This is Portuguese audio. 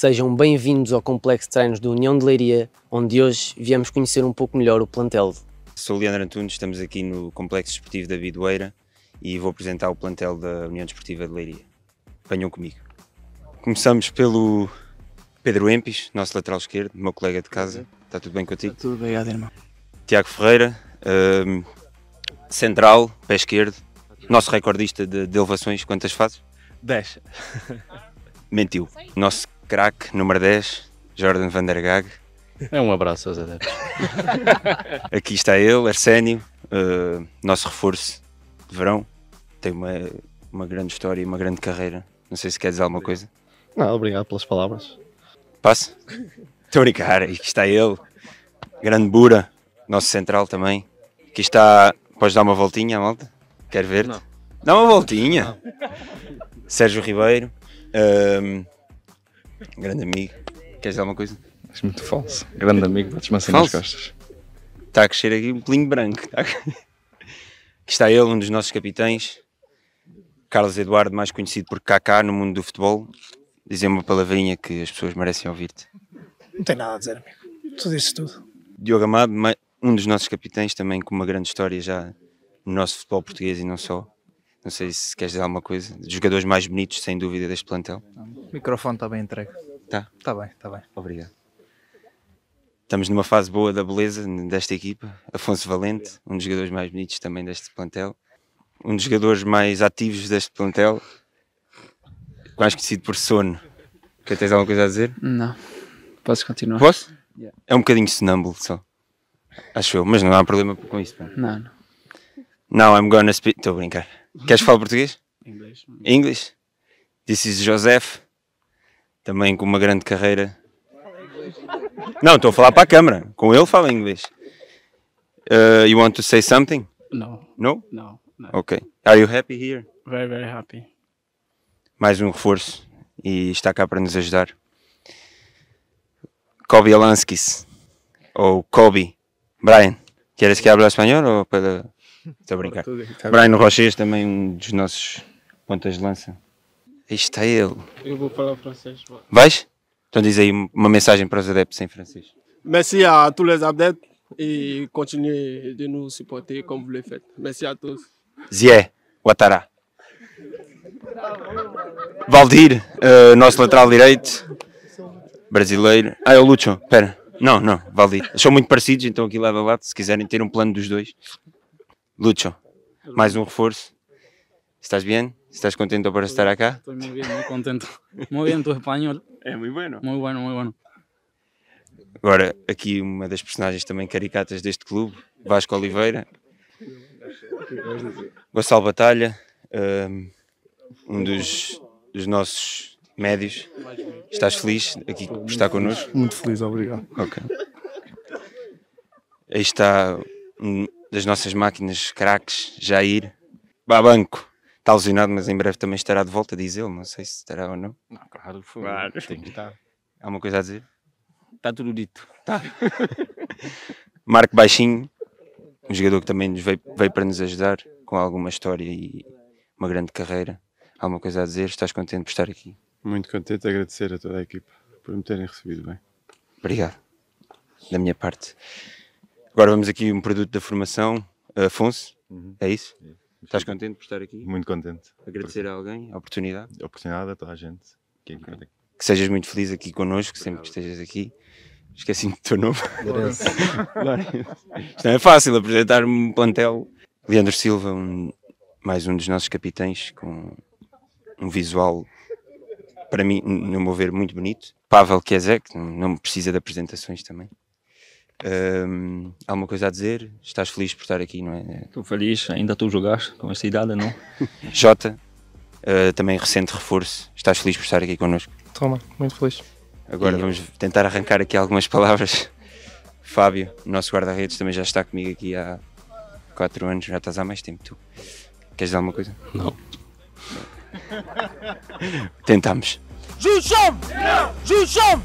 Sejam bem-vindos ao Complexo de Treinos da União de Leiria, onde hoje viemos conhecer um pouco melhor o plantel. Sou Leandro Antunes, estamos aqui no Complexo Desportivo da Bidoeira e vou apresentar o plantel da União Desportiva de Leiria. Venham comigo. Começamos pelo Pedro Empis, nosso lateral esquerdo, meu colega de casa. Está tudo bem contigo? Está tudo, obrigado, irmão. Tiago Ferreira, um, central, pé esquerdo, nosso recordista de, de elevações, quantas fazes? 10. Mentiu. Nosso craque, número 10, Jordan van der Gag. É um abraço aos adeptos. Aqui está ele, Arsénio, uh, nosso reforço de verão. Tem uma, uma grande história e uma grande carreira. Não sei se quer dizer alguma coisa. Não, obrigado pelas palavras. Passa? Estou a brincar. Aqui está ele, grande Bura, nosso central também. Aqui está. Podes dar uma voltinha, malta? Quer ver-te. Dá uma voltinha. Não. Sérgio Ribeiro. Um, eh, Grande amigo. Queres dizer alguma coisa? É muito falso. Grande amigo, bates-me assim falso. nas costas. Está a crescer aqui um pelinho branco. Aqui está ele, um dos nossos capitães. Carlos Eduardo, mais conhecido por Kaká no mundo do futebol. Dizer uma palavrinha que as pessoas merecem ouvir-te. Não tem nada a dizer, amigo. Tu dizes tudo. Diogo Amado, um dos nossos capitães também com uma grande história já no nosso futebol português e não só. Não sei se queres dizer alguma coisa. jogadores mais bonitos, sem dúvida, deste plantel. O microfone está bem entregue. Está? Está bem, está bem. Obrigado. Estamos numa fase boa da beleza desta equipa. Afonso Valente, um dos jogadores mais bonitos também deste plantel. Um dos jogadores mais ativos deste plantel. Mais conhecido por sono. Quer tens alguma coisa a dizer? Não. Posso continuar? Posso? Yeah. É um bocadinho sonâmbulo só. Acho eu, mas não há problema com isso. Não, não. Não, I'm gonna speak. Estou a brincar. Queres falar português? Inglês. Inglês. This is Joseph, também com uma grande carreira. Não, estou a falar para a câmara. Com ele fala inglês. Uh, you want to say something? No. No? No. Ok. Are you happy here? Very, very happy. Mais um reforço e está cá para nos ajudar. Kobe Alanskis ou Kobe. Brian, queres que hable espanhol ou para... Estou a brincar. Tá Brian Rochês é também um dos nossos pontas de lança. Aí está ele. Eu vou falar francês. Vais? Então diz aí uma mensagem para os adeptos em francês. Merci à tous les adeptes e continue de nous supporter como vous le faites. Merci à tous. Zé Ouattara. Valdir, uh, nosso lateral direito, brasileiro. Ah, é o Lucho, espera. Não, não, Valdir. São muito parecidos, então aqui lado a lado, se quiserem ter um plano dos dois. Lucho, mais um reforço. ¿Estás bem? ¿Estás contente por estar aqui? Estou muito bem, muito contente. Muito bem, tu espanhol. É muito bom. Muito bom, muito bom. Agora, aqui uma das personagens também caricatas deste clube, Vasco Oliveira. Gonçalo Batalha, ehm, um dos, dos nossos médios. Estás feliz aqui por estar connosco? Muito feliz, obrigado. Ok. Aí está um, das nossas máquinas craques, Jair, Babanco. Está alusionado, mas em breve também estará de volta, diz ele. Não sei se estará ou não. Não, claro, foi. Claro. Tem que estar. Há uma coisa a dizer? Está tudo dito. Tá. Marco Baixinho, um jogador que também nos veio, veio para nos ajudar com alguma história e uma grande carreira. Há alguma coisa a dizer? Estás contente por estar aqui? Muito contente, agradecer a toda a equipa por me terem recebido bem. Obrigado, da minha parte. Agora vamos aqui um produto da formação. Afonso, uhum. é isso? Estás contente por estar aqui? Muito contente. Agradecer a alguém a oportunidade? A oportunidade a toda a gente. Que, é okay. que sejas muito feliz aqui connosco, Obrigado. sempre que estejas aqui. Esqueci-me do teu nome. Lourenço. Isto não é fácil apresentar um plantel. Leandro Silva, um, mais um dos nossos capitães, com um visual, para mim, no meu ver, muito bonito. Pavel Kiezek, não precisa de apresentações também. Um, há alguma coisa a dizer? Estás feliz por estar aqui, não é? Estou feliz, ainda tu jogaste com esta idade, não? Jota, uh, também recente reforço, estás feliz por estar aqui connosco? Toma, muito feliz. Agora e... vamos tentar arrancar aqui algumas palavras. Fábio, nosso guarda-redes, também já está comigo aqui há 4 anos, já estás há mais tempo. Tu queres dizer alguma coisa? Não. Tentamos. Júlio Jucham!